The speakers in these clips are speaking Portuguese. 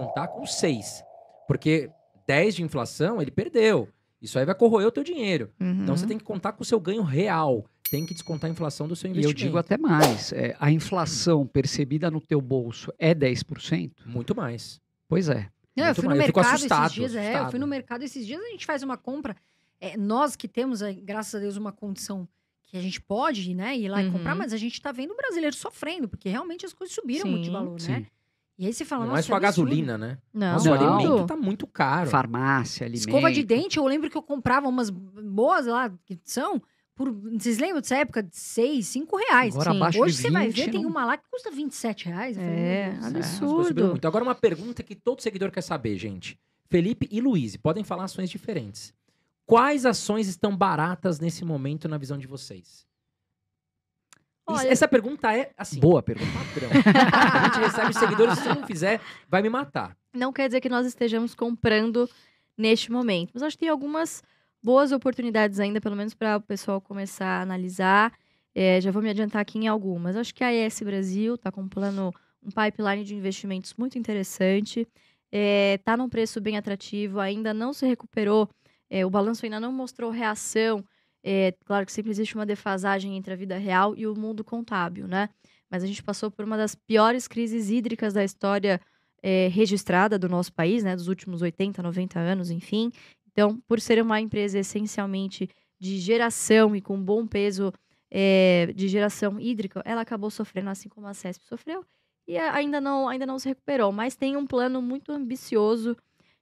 contar com 6. Porque 10 de inflação, ele perdeu. Isso aí vai corroer o teu dinheiro. Uhum. Então você tem que contar com o seu ganho real. Tem que descontar a inflação do seu investimento. E eu digo até mais. É, a inflação percebida no teu bolso é 10%? Muito mais. Pois é. Não, eu fui no mercado esses dias. É, eu fui no mercado esses dias, a gente faz uma compra. É, nós que temos, eh, graças a Deus, uma condição que a gente pode né, ir lá uhum. e comprar, uhum. mas a gente está vendo o brasileiro sofrendo, porque realmente as coisas subiram sim, muito de valor, né? sim. né? E aí você fala, não é só é a gasolina, né? Não. Nossa, o alimento tá muito caro. Farmácia, alimento. Escova de dente, eu lembro que eu comprava umas boas lá, que são, por, vocês lembram dessa época? De cinco reais. Agora, Hoje 20, você vai ver, não... tem uma lá que custa 27 reais. É, falei, absurdo. muito. Agora, uma pergunta que todo seguidor quer saber, gente. Felipe e Luiz, podem falar ações diferentes. Quais ações estão baratas nesse momento na visão de vocês? Olha... Essa pergunta é assim. Boa pergunta, padrão. a gente recebe seguidores, se não fizer, vai me matar. Não quer dizer que nós estejamos comprando neste momento. Mas acho que tem algumas boas oportunidades ainda, pelo menos para o pessoal começar a analisar. É, já vou me adiantar aqui em algumas. Acho que a ES Brasil está com um plano, um pipeline de investimentos muito interessante. Está é, tá num preço bem atrativo, ainda não se recuperou, é, o balanço ainda não mostrou reação é, claro que sempre existe uma defasagem entre a vida real e o mundo contábil, né? Mas a gente passou por uma das piores crises hídricas da história é, registrada do nosso país, né? Dos últimos 80, 90 anos, enfim. Então, por ser uma empresa essencialmente de geração e com bom peso é, de geração hídrica, ela acabou sofrendo assim como a CESP sofreu e ainda não, ainda não se recuperou. Mas tem um plano muito ambicioso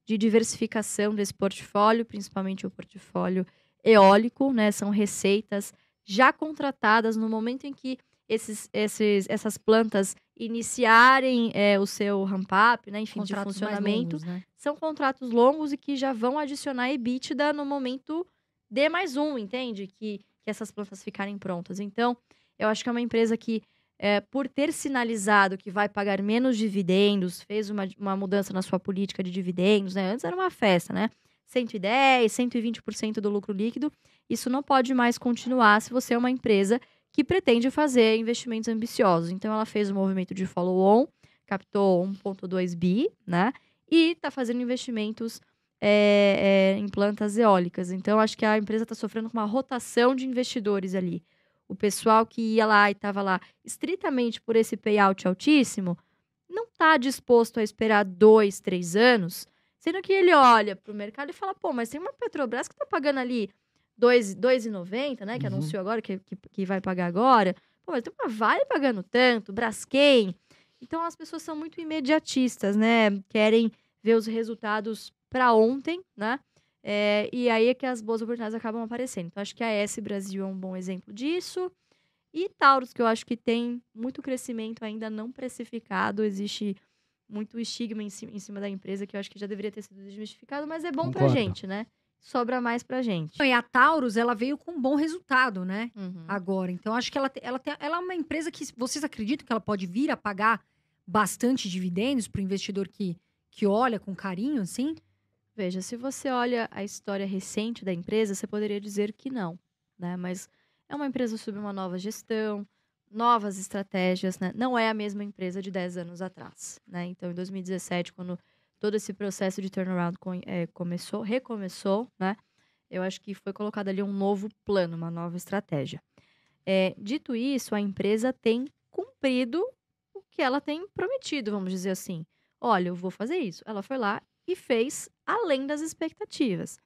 de diversificação desse portfólio, principalmente o portfólio eólico, né? São receitas já contratadas no momento em que esses, esses, essas plantas iniciarem é, o seu ramp-up, né, enfim, contratos de funcionamento, longos, né? são contratos longos e que já vão adicionar EBITDA no momento D mais um, entende? Que, que essas plantas ficarem prontas. Então, eu acho que é uma empresa que, é, por ter sinalizado que vai pagar menos dividendos, fez uma, uma mudança na sua política de dividendos, né? Antes era uma festa, né? 110, 120% do lucro líquido. Isso não pode mais continuar se você é uma empresa que pretende fazer investimentos ambiciosos. Então, ela fez o um movimento de follow-on, captou 1,2 bi, né? E está fazendo investimentos é, é, em plantas eólicas. Então, acho que a empresa está sofrendo com uma rotação de investidores ali. O pessoal que ia lá e estava lá estritamente por esse payout altíssimo não está disposto a esperar dois, três anos Sendo que ele olha para o mercado e fala, pô, mas tem uma Petrobras que está pagando ali 2,90, né? Que uhum. anunciou agora, que, que, que, vai pagar agora. Pô, mas tem uma Vale pagando tanto, Braskem. Então as pessoas são muito imediatistas, né? Querem ver os resultados para ontem, né? É, e aí é que as boas oportunidades acabam aparecendo. Então acho que a S Brasil é um bom exemplo disso. E Taurus, que eu acho que tem muito crescimento ainda não precificado, existe muito estigma em cima, em cima da empresa, que eu acho que já deveria ter sido desmistificado, mas é bom Concordo. pra gente, né? Sobra mais pra gente. E a Taurus, ela veio com um bom resultado, né? Uhum. Agora. Então, acho que ela, ela, ela é uma empresa que vocês acreditam que ela pode vir a pagar bastante dividendos pro investidor que, que olha com carinho, assim? Veja, se você olha a história recente da empresa, você poderia dizer que não, né? Mas é uma empresa sob uma nova gestão, novas estratégias, né? Não é a mesma empresa de 10 anos atrás, né? Então, em 2017, quando todo esse processo de turnaround é, começou, recomeçou, né? Eu acho que foi colocado ali um novo plano, uma nova estratégia. É, dito isso, a empresa tem cumprido o que ela tem prometido, vamos dizer assim. Olha, eu vou fazer isso. Ela foi lá e fez além das expectativas.